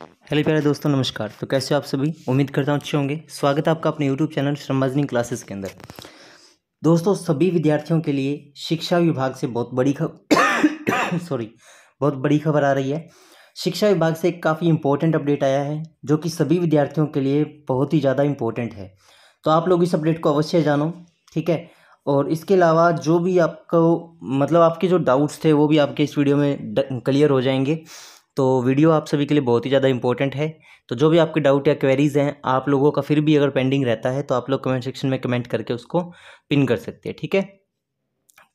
hello प्यारे दोस्तों नमस्कार तो कैसे हो आप सभी उम्मीद करता हूँ अच्छे होंगे स्वागत है आपका अपने यूट्यूब चैनल श्रमवाजनी क्लासेस के अंदर दोस्तों सभी विद्यार्थियों के लिए शिक्षा विभाग से बहुत बड़ी खबर सॉरी बहुत बड़ी खबर आ रही है शिक्षा विभाग से एक काफ़ी इंपॉर्टेंट अपडेट आया है जो कि सभी विद्यार्थियों के लिए बहुत ही ज़्यादा इंपॉर्टेंट है तो आप लोग इस अपडेट को अवश्य जानो ठीक है और इसके अलावा जो भी आपको मतलब आपके जो डाउट्स थे वो भी आपके इस वीडियो में क्लियर हो जाएंगे तो वीडियो आप सभी के लिए बहुत ही ज़्यादा इंपॉर्टेंट है तो जो भी आपके डाउट या क्वेरीज़ हैं आप लोगों का फिर भी अगर पेंडिंग रहता है तो आप लोग कमेंट सेक्शन में कमेंट करके उसको पिन कर सकते हैं ठीक है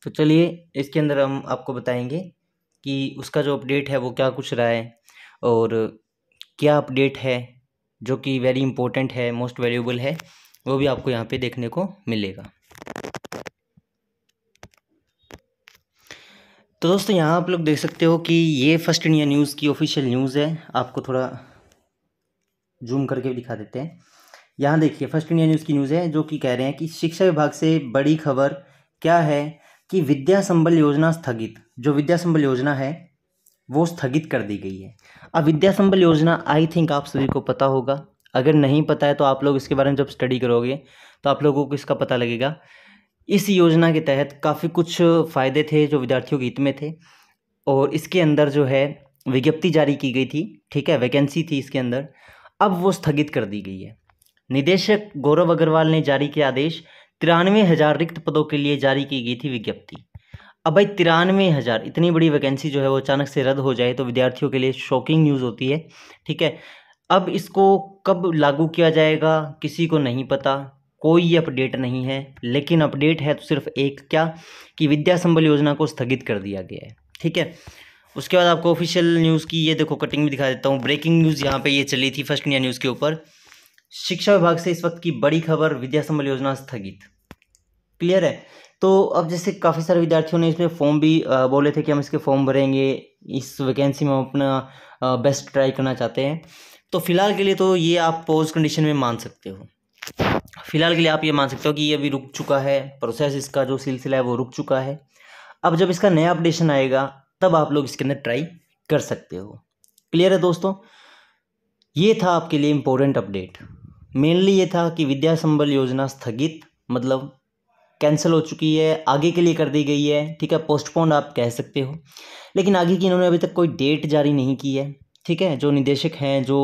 तो चलिए इसके अंदर हम आपको बताएंगे कि उसका जो अपडेट है वो क्या कुछ रहा है और क्या अपडेट है जो कि वेरी इंपॉर्टेंट है मोस्ट वैल्यूबल है वो भी आपको यहाँ पे देखने को मिलेगा तो दोस्तों यहाँ आप लोग देख सकते हो कि ये फर्स्ट इंडिया न्यूज़ की ऑफिशियल न्यूज़ है आपको थोड़ा जूम करके दिखा देते हैं यहाँ देखिए फर्स्ट इंडिया न्यूज़ की न्यूज़ है जो कि कह रहे हैं कि शिक्षा विभाग से बड़ी खबर क्या है कि विद्या संबल योजना स्थगित जो विद्या संबल योजना है वो स्थगित कर दी गई है अब विद्या संबल योजना आई थिंक आप सभी को पता होगा अगर नहीं पता है तो आप लोग इसके बारे में जब स्टडी करोगे तो आप लोगों को इसका पता लगेगा इस योजना के तहत काफ़ी कुछ फ़ायदे थे जो विद्यार्थियों के हित में थे और इसके अंदर जो है विज्ञप्ति जारी की गई थी ठीक है वैकेंसी थी इसके अंदर अब वो स्थगित कर दी गई है निदेशक गौरव अग्रवाल ने जारी किया आदेश तिरानवे हज़ार रिक्त पदों के लिए जारी की गई थी विज्ञप्ति अब भाई तिरानवे हज़ार इतनी बड़ी वैकेंसी जो है वो अचानक से रद्द हो जाए तो विद्यार्थियों के लिए शॉकिंग न्यूज़ होती है ठीक है अब इसको कब लागू किया जाएगा किसी को नहीं पता कोई अपडेट नहीं है लेकिन अपडेट है तो सिर्फ एक क्या कि विद्या संबल योजना को स्थगित कर दिया गया है ठीक है उसके बाद आपको ऑफिशियल न्यूज़ की ये देखो कटिंग भी दिखा देता हूँ ब्रेकिंग न्यूज़ यहाँ पे ये चली थी फर्स्ट इंडिया न्यूज़ के ऊपर शिक्षा विभाग से इस वक्त की बड़ी खबर विद्या संबल योजना स्थगित क्लियर है तो अब जैसे काफ़ी सारे विद्यार्थियों ने इसमें फॉर्म भी बोले थे कि हम इसके फॉर्म भरेंगे इस वैकेंसी में हम अपना बेस्ट ट्राई करना चाहते हैं तो फिलहाल के लिए तो ये आप पोज कंडीशन में मान सकते हो फ़िलहाल के लिए आप ये मान सकते हो कि ये अभी रुक चुका है प्रोसेस इसका जो सिलसिला है वो रुक चुका है अब जब इसका नया अपडेशन आएगा तब आप लोग इसके अंदर ट्राई कर सकते हो क्लियर है दोस्तों ये था आपके लिए इम्पोर्टेंट अपडेट मेनली ये था कि विद्या संबल योजना स्थगित मतलब कैंसिल हो चुकी है आगे के लिए कर दी गई है ठीक है पोस्टपोन आप कह सकते हो लेकिन आगे की इन्होंने अभी तक कोई डेट जारी नहीं की है ठीक है जो निदेशक हैं जो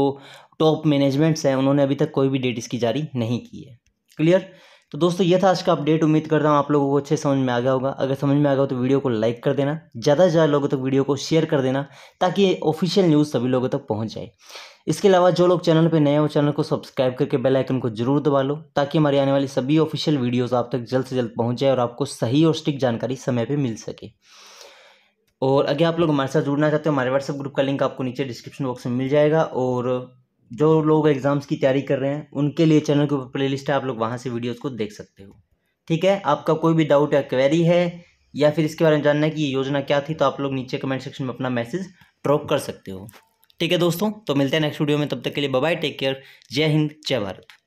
टॉप मैनेजमेंट्स हैं उन्होंने अभी तक कोई भी डेट इसकी जारी नहीं की है क्लियर तो दोस्तों ये था आज का अपडेट उम्मीद करता हूँ आप लोगों को अच्छे समझ में आ गया होगा अगर समझ में आ गया तो वीडियो को लाइक कर देना ज़्यादा से ज़्यादा लोगों तक वीडियो को शेयर कर देना ताकि ऑफिशियल न्यूज़ सभी लोगों तक पहुँच जाए इसके अलावा जो लोग चैनल पर नए हो चैनल को सब्सक्राइब करके बेल आइकन को जरूर दबा लो ताकि हमारी आने वाली सभी ऑफिशियल वीडियोज़ आप तक जल्द से जल्द पहुँच जाए और आपको सही और स्टिक जानकारी समय पर मिल सके और अगर आप लोग हमारे साथ जुड़ना चाहते हो हमारे व्हाट्सएप ग्रुप का लिंक आपको नीचे डिस्क्रिप्शन बॉक्स में मिल जाएगा और जो लोग एग्ज़ाम्स की तैयारी कर रहे हैं उनके लिए चैनल के ऊपर लिस्ट है आप लोग वहाँ से वीडियोज़ को देख सकते हो ठीक है आपका कोई भी डाउट या क्वेरी है या फिर इसके बारे में जानना है कि ये योजना क्या थी तो आप लोग नीचे कमेंट सेक्शन में अपना मैसेज ड्रॉप कर सकते हो ठीक है दोस्तों तो मिलते हैं नेक्स्ट वीडियो में तब तक के लिए बाय टेक केयर जय हिंद जय भारत